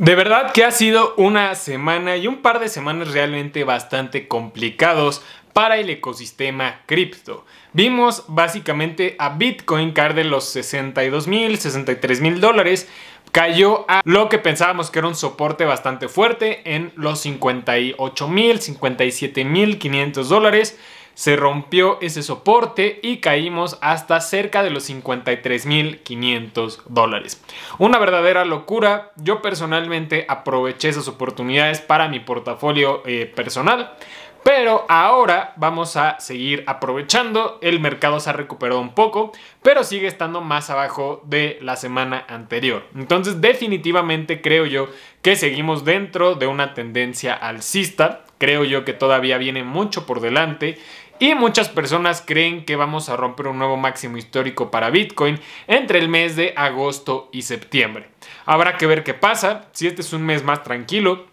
De verdad que ha sido una semana y un par de semanas realmente bastante complicados para el ecosistema cripto. Vimos básicamente a Bitcoin caer de los 62 mil, 63 mil dólares, cayó a lo que pensábamos que era un soporte bastante fuerte en los 58 mil, 57 mil 500 dólares se rompió ese soporte y caímos hasta cerca de los 53.500 dólares. Una verdadera locura, yo personalmente aproveché esas oportunidades para mi portafolio eh, personal pero ahora vamos a seguir aprovechando, el mercado se ha recuperado un poco, pero sigue estando más abajo de la semana anterior. Entonces definitivamente creo yo que seguimos dentro de una tendencia alcista, creo yo que todavía viene mucho por delante y muchas personas creen que vamos a romper un nuevo máximo histórico para Bitcoin entre el mes de agosto y septiembre. Habrá que ver qué pasa, si este es un mes más tranquilo,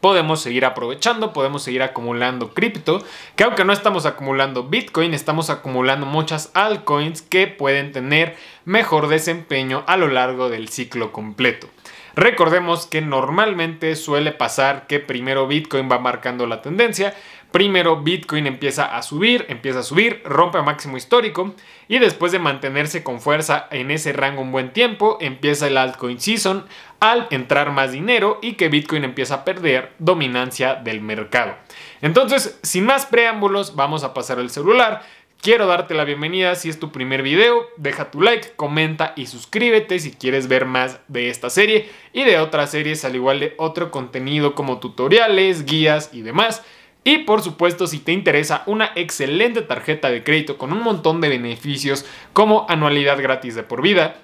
podemos seguir aprovechando, podemos seguir acumulando cripto, que aunque no estamos acumulando Bitcoin, estamos acumulando muchas altcoins que pueden tener mejor desempeño a lo largo del ciclo completo. Recordemos que normalmente suele pasar que primero Bitcoin va marcando la tendencia, Primero Bitcoin empieza a subir, empieza a subir, rompe a máximo histórico y después de mantenerse con fuerza en ese rango un buen tiempo, empieza el altcoin season al entrar más dinero y que Bitcoin empieza a perder dominancia del mercado. Entonces, sin más preámbulos, vamos a pasar al celular. Quiero darte la bienvenida si es tu primer video, deja tu like, comenta y suscríbete si quieres ver más de esta serie y de otras series al igual de otro contenido como tutoriales, guías y demás. Y por supuesto, si te interesa una excelente tarjeta de crédito con un montón de beneficios como anualidad gratis de por vida,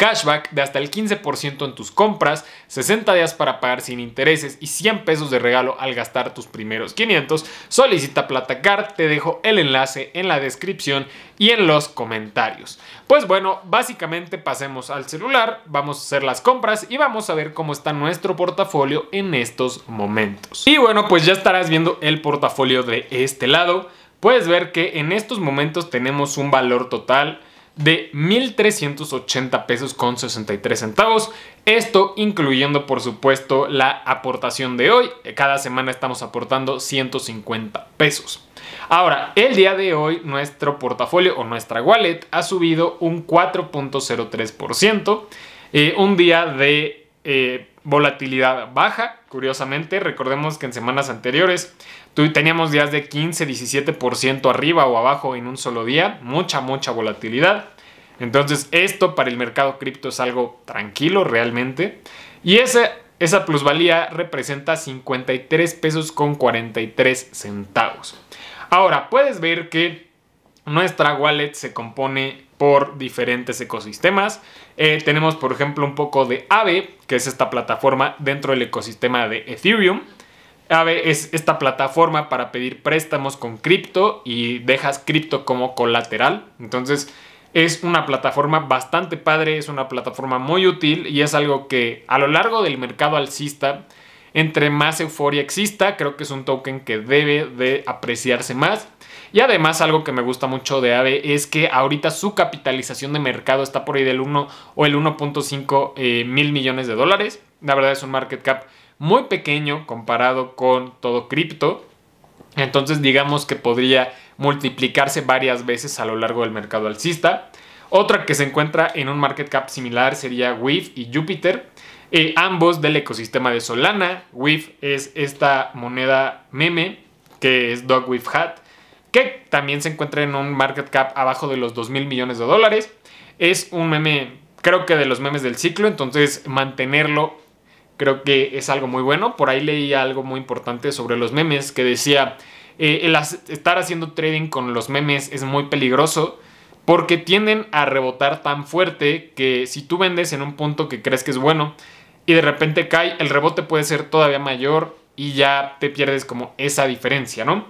cashback de hasta el 15% en tus compras, 60 días para pagar sin intereses y 100 pesos de regalo al gastar tus primeros 500. Solicita Platacard, te dejo el enlace en la descripción y en los comentarios. Pues bueno, básicamente pasemos al celular, vamos a hacer las compras y vamos a ver cómo está nuestro portafolio en estos momentos. Y bueno, pues ya estarás viendo el portafolio de este lado. Puedes ver que en estos momentos tenemos un valor total de 1.380 pesos con 63 centavos. Esto incluyendo por supuesto la aportación de hoy. Cada semana estamos aportando 150 pesos. Ahora, el día de hoy nuestro portafolio o nuestra wallet ha subido un 4.03%. Eh, un día de eh, volatilidad baja, curiosamente. Recordemos que en semanas anteriores teníamos días de 15, 17% arriba o abajo en un solo día, mucha, mucha volatilidad. Entonces esto para el mercado cripto es algo tranquilo realmente. Y esa, esa plusvalía representa 53 pesos con 43 centavos. Ahora, puedes ver que nuestra wallet se compone por diferentes ecosistemas. Eh, tenemos, por ejemplo, un poco de Ave que es esta plataforma dentro del ecosistema de Ethereum. Ave es esta plataforma para pedir préstamos con cripto y dejas cripto como colateral. Entonces, es una plataforma bastante padre, es una plataforma muy útil y es algo que a lo largo del mercado alcista, entre más euforia exista, creo que es un token que debe de apreciarse más. Y además algo que me gusta mucho de AVE es que ahorita su capitalización de mercado está por ahí del 1 o el 1.5 eh, mil millones de dólares. La verdad es un market cap muy pequeño comparado con todo cripto. Entonces digamos que podría multiplicarse varias veces a lo largo del mercado alcista. Otra que se encuentra en un market cap similar sería WIF y Jupiter, eh, ambos del ecosistema de Solana. WIF es esta moneda meme que es Dog Hat que también se encuentra en un market cap abajo de los 2 mil millones de dólares. Es un meme, creo que de los memes del ciclo, entonces mantenerlo creo que es algo muy bueno. Por ahí leí algo muy importante sobre los memes que decía, eh, estar haciendo trading con los memes es muy peligroso porque tienden a rebotar tan fuerte que si tú vendes en un punto que crees que es bueno y de repente cae, el rebote puede ser todavía mayor y ya te pierdes como esa diferencia, ¿no?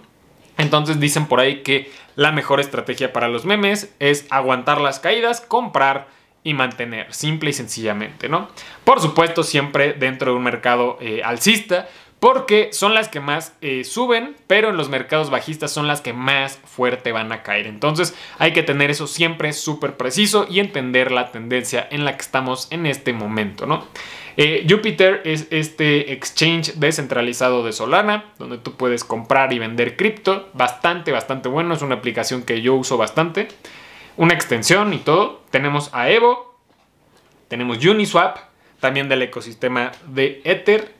Entonces dicen por ahí que la mejor estrategia para los memes es aguantar las caídas, comprar y mantener, simple y sencillamente, ¿no? Por supuesto, siempre dentro de un mercado eh, alcista, porque son las que más eh, suben, pero en los mercados bajistas son las que más fuerte van a caer. Entonces hay que tener eso siempre súper preciso y entender la tendencia en la que estamos en este momento, ¿no? Eh, Jupiter es este exchange descentralizado de Solana, donde tú puedes comprar y vender cripto. Bastante, bastante bueno. Es una aplicación que yo uso bastante. Una extensión y todo. Tenemos a Evo. Tenemos Uniswap, también del ecosistema de Ether,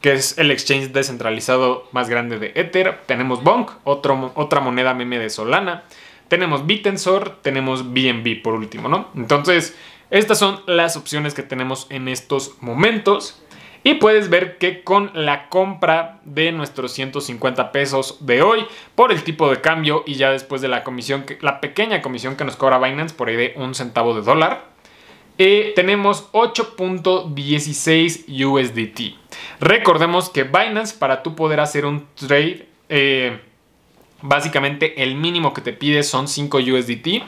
que es el exchange descentralizado más grande de Ether. Tenemos Bonk, otra moneda meme de Solana. Tenemos Bitensor, tenemos BNB por último, ¿no? Entonces, estas son las opciones que tenemos en estos momentos. Y puedes ver que con la compra de nuestros 150 pesos de hoy, por el tipo de cambio y ya después de la comisión, la pequeña comisión que nos cobra Binance por ahí de un centavo de dólar, eh, tenemos 8.16 USDT. Recordemos que Binance, para tú poder hacer un trade, eh, Básicamente el mínimo que te pide son 5 USDT.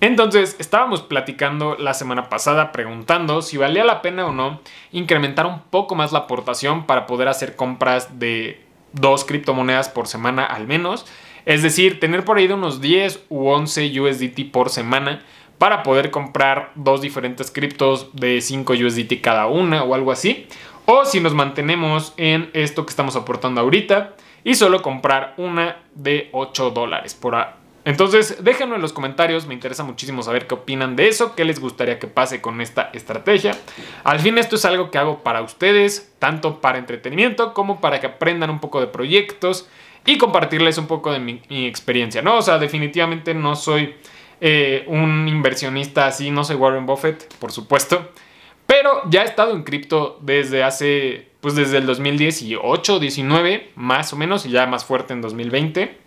Entonces, estábamos platicando la semana pasada preguntando si valía la pena o no incrementar un poco más la aportación para poder hacer compras de dos criptomonedas por semana al menos. Es decir, tener por ahí de unos 10 u 11 USDT por semana para poder comprar dos diferentes criptos de 5 USDT cada una o algo así. O si nos mantenemos en esto que estamos aportando ahorita, y solo comprar una de 8 dólares por entonces, déjenlo en los comentarios, me interesa muchísimo saber qué opinan de eso, qué les gustaría que pase con esta estrategia. Al fin, esto es algo que hago para ustedes, tanto para entretenimiento como para que aprendan un poco de proyectos y compartirles un poco de mi, experiencia, ¿no? O sea, definitivamente no soy eh, un inversionista así, no soy Warren Buffett, por supuesto, pero ya he estado en cripto desde hace pues desde el 2018, 19, más o menos, y ya más fuerte en 2020.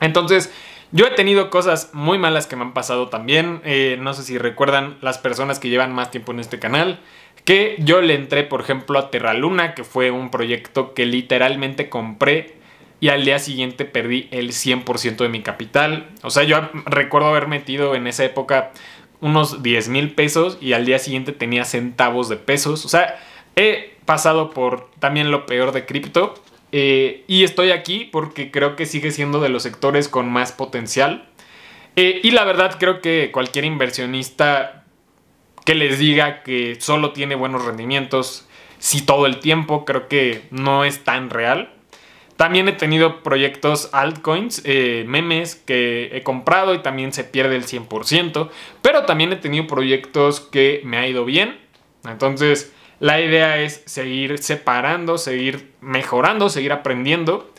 Entonces, yo he tenido cosas muy malas que me han pasado también. Eh, no sé si recuerdan las personas que llevan más tiempo en este canal. Que yo le entré, por ejemplo, a Terraluna, que fue un proyecto que literalmente compré y al día siguiente perdí el 100% de mi capital. O sea, yo recuerdo haber metido en esa época unos 10 mil pesos y al día siguiente tenía centavos de pesos. O sea, he pasado por también lo peor de cripto. Eh, y estoy aquí porque creo que sigue siendo de los sectores con más potencial. Eh, y la verdad creo que cualquier inversionista que les diga que solo tiene buenos rendimientos, si todo el tiempo, creo que no es tan real. También he tenido proyectos altcoins, eh, memes que he comprado y también se pierde el 100%, pero también he tenido proyectos que me ha ido bien. Entonces, la idea es seguir separando, seguir mejorando, seguir aprendiendo.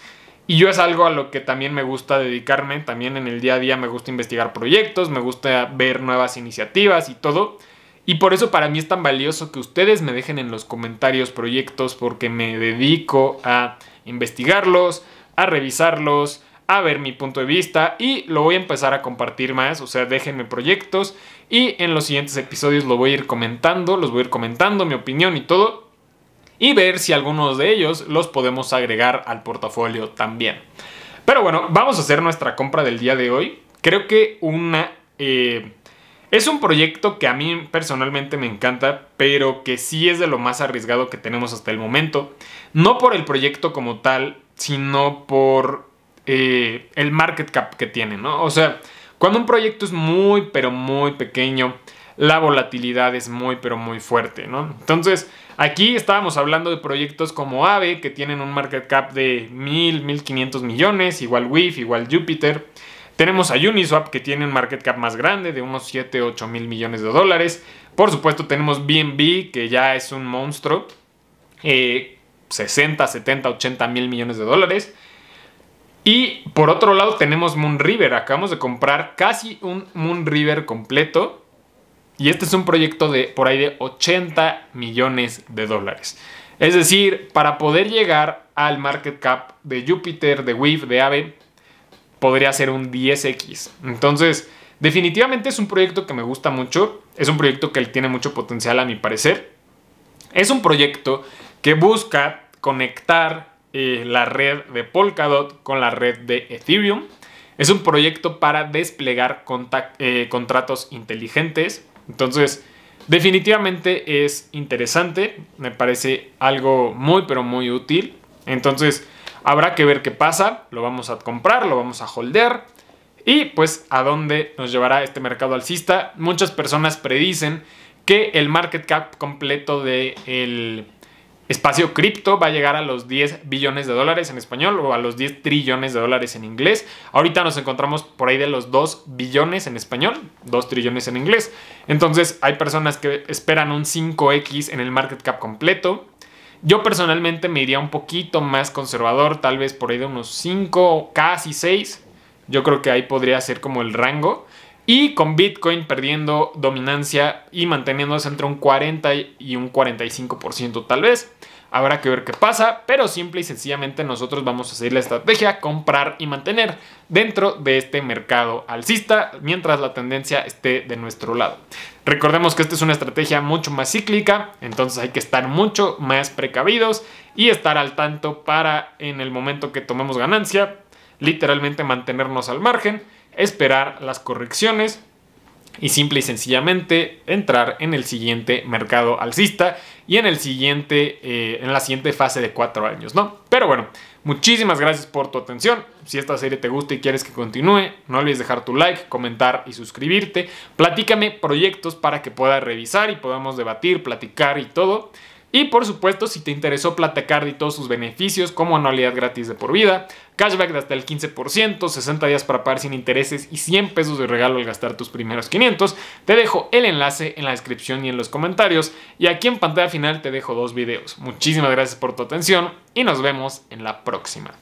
Y yo es algo a lo que también me gusta dedicarme, también en el día a día me gusta investigar proyectos, me gusta ver nuevas iniciativas y todo. Y por eso para mí es tan valioso que ustedes me dejen en los comentarios proyectos porque me dedico a investigarlos, a revisarlos, a ver mi punto de vista y lo voy a empezar a compartir más, o sea, déjenme proyectos y en los siguientes episodios lo voy a ir comentando, los voy a ir comentando, mi opinión y todo, y ver si algunos de ellos los podemos agregar al portafolio también. Pero bueno, vamos a hacer nuestra compra del día de hoy. Creo que una... Eh, es un proyecto que a mí personalmente me encanta, pero que sí es de lo más arriesgado que tenemos hasta el momento. No por el proyecto como tal, sino por eh, el market cap que tiene, O sea, cuando un proyecto es muy, pero muy pequeño, la volatilidad es muy, pero muy fuerte, Entonces, aquí estábamos hablando de proyectos como AVE, que tienen un market cap de 1000, 1500 millones, igual WIF, igual Jupiter. Tenemos a Uniswap, que tiene un market cap más grande, de unos 7, 8 mil millones de dólares. Por supuesto, tenemos BNB, que ya es un monstruo, 60, 70, 80 mil millones de dólares. Y por otro lado tenemos Moon River. Acabamos de comprar casi un Moon River completo. Y este es un proyecto de por ahí de 80 millones de dólares. Es decir, para poder llegar al market cap de Jupiter, de WIF, de AVE, podría ser un 10x. Entonces, definitivamente es un proyecto que me gusta mucho. Es un proyecto que tiene mucho potencial a mi parecer. Es un proyecto que busca conectar eh, la red de Polkadot con la red de Ethereum. Es un proyecto para desplegar eh, contratos inteligentes. Entonces, definitivamente es interesante. Me parece algo muy, pero muy útil. Entonces, habrá que ver qué pasa. Lo vamos a comprar, lo vamos a holder Y pues, ¿a dónde nos llevará este mercado alcista? Muchas personas predicen que el market cap completo del el. Espacio Cripto va a llegar a los 10 billones de dólares en español o a los 10 trillones de dólares en inglés. Ahorita nos encontramos por ahí de los 2 billones en español, 2 trillones en inglés. Entonces hay personas que esperan un 5X en el market cap completo. Yo personalmente me iría un poquito más conservador, tal vez por ahí de unos 5, casi 6. Yo creo que ahí podría ser como el rango. Y con Bitcoin perdiendo dominancia y manteniéndose entre un 40 y un 45% tal vez. Habrá que ver qué pasa, pero simple y sencillamente nosotros vamos a seguir la estrategia comprar y mantener dentro de este mercado alcista mientras la tendencia esté de nuestro lado. Recordemos que esta es una estrategia mucho más cíclica, entonces hay que estar mucho más precavidos y estar al tanto para en el momento que tomemos ganancia, literalmente mantenernos al margen esperar las correcciones y simple y sencillamente entrar en el siguiente mercado alcista y en el siguiente eh, en la siguiente fase de cuatro años, ¿no? Pero bueno, muchísimas gracias por tu atención. Si esta serie te gusta y quieres que continúe, no olvides dejar tu like, comentar y suscribirte. Platícame proyectos para que pueda revisar y podamos debatir, platicar y todo. Y por supuesto, si te interesó Platacard y todos sus beneficios, como anualidad gratis de por vida, cashback de hasta el 15%, 60 días para pagar sin intereses y 100 pesos de regalo al gastar tus primeros 500, te dejo el enlace en la descripción y en los comentarios. Y aquí en pantalla final te dejo dos videos. Muchísimas gracias por tu atención y nos vemos en la próxima.